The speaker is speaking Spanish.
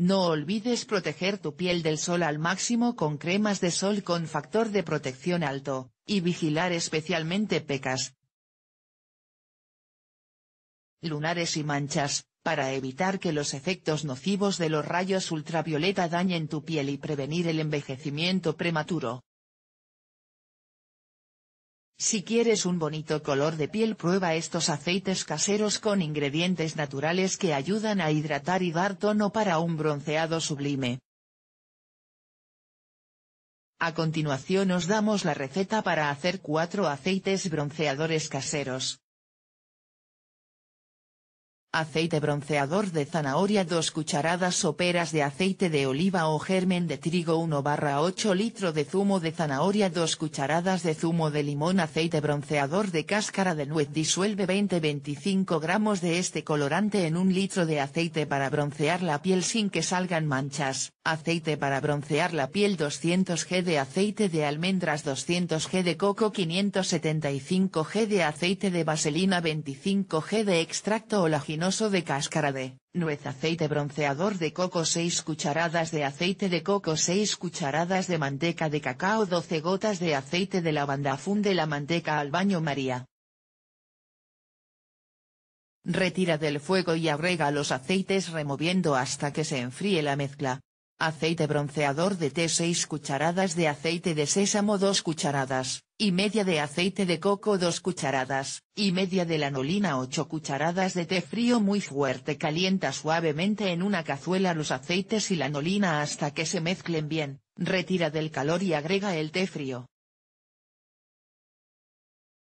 No olvides proteger tu piel del sol al máximo con cremas de sol con factor de protección alto, y vigilar especialmente pecas, lunares y manchas, para evitar que los efectos nocivos de los rayos ultravioleta dañen tu piel y prevenir el envejecimiento prematuro. Si quieres un bonito color de piel prueba estos aceites caseros con ingredientes naturales que ayudan a hidratar y dar tono para un bronceado sublime. A continuación os damos la receta para hacer cuatro aceites bronceadores caseros. Aceite bronceador de zanahoria 2 cucharadas peras de aceite de oliva o germen de trigo 1 barra 8 litro de zumo de zanahoria 2 cucharadas de zumo de limón Aceite bronceador de cáscara de nuez disuelve 20-25 gramos de este colorante en un litro de aceite para broncear la piel sin que salgan manchas, aceite para broncear la piel 200 g de aceite de almendras 200 g de coco 575 g de aceite de vaselina 25 g de extracto olagina Oso de cáscara de nuez aceite bronceador de coco 6 cucharadas de aceite de coco 6 cucharadas de manteca de cacao 12 gotas de aceite de lavanda funde la manteca al baño María. Retira del fuego y agrega los aceites removiendo hasta que se enfríe la mezcla aceite bronceador de té 6 cucharadas de aceite de sésamo 2 cucharadas, y media de aceite de coco 2 cucharadas, y media de lanolina 8 cucharadas de té frío muy fuerte calienta suavemente en una cazuela los aceites y la lanolina hasta que se mezclen bien, retira del calor y agrega el té frío.